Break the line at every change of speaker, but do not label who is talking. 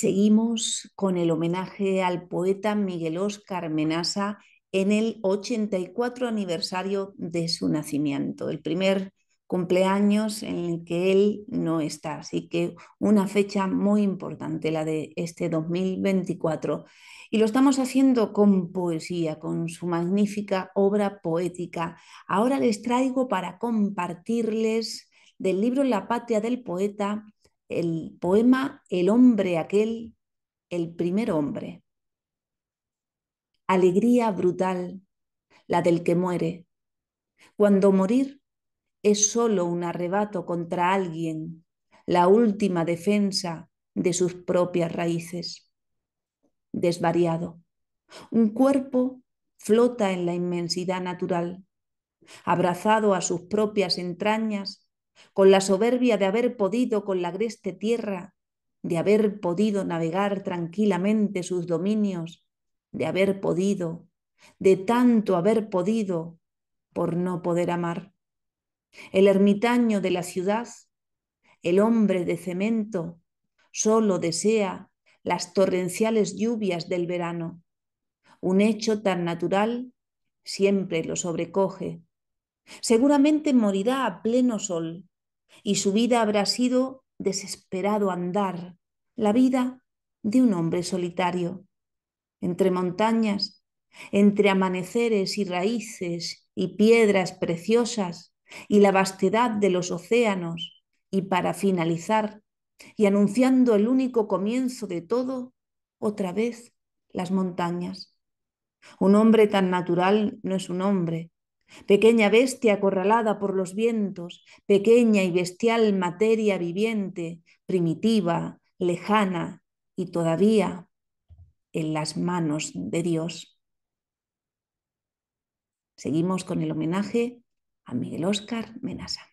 Seguimos con el homenaje al poeta Miguel Oscar Menasa en el 84 aniversario de su nacimiento, el primer cumpleaños en el que él no está. Así que una fecha muy importante, la de este 2024. Y lo estamos haciendo con poesía, con su magnífica obra poética. Ahora les traigo para compartirles del libro La patria del poeta el poema El hombre aquel, el primer hombre. Alegría brutal, la del que muere, cuando morir es solo un arrebato contra alguien, la última defensa de sus propias raíces. Desvariado, un cuerpo flota en la inmensidad natural, abrazado a sus propias entrañas con la soberbia de haber podido con la agreste tierra, de haber podido navegar tranquilamente sus dominios, de haber podido, de tanto haber podido, por no poder amar. El ermitaño de la ciudad, el hombre de cemento, solo desea las torrenciales lluvias del verano. Un hecho tan natural siempre lo sobrecoge. Seguramente morirá a pleno sol, y su vida habrá sido desesperado andar, la vida de un hombre solitario, entre montañas, entre amaneceres y raíces y piedras preciosas y la vastedad de los océanos, y para finalizar, y anunciando el único comienzo de todo, otra vez las montañas. Un hombre tan natural no es un hombre, Pequeña bestia acorralada por los vientos, pequeña y bestial materia viviente, primitiva, lejana y todavía en las manos de Dios. Seguimos con el homenaje a Miguel Óscar Menasa.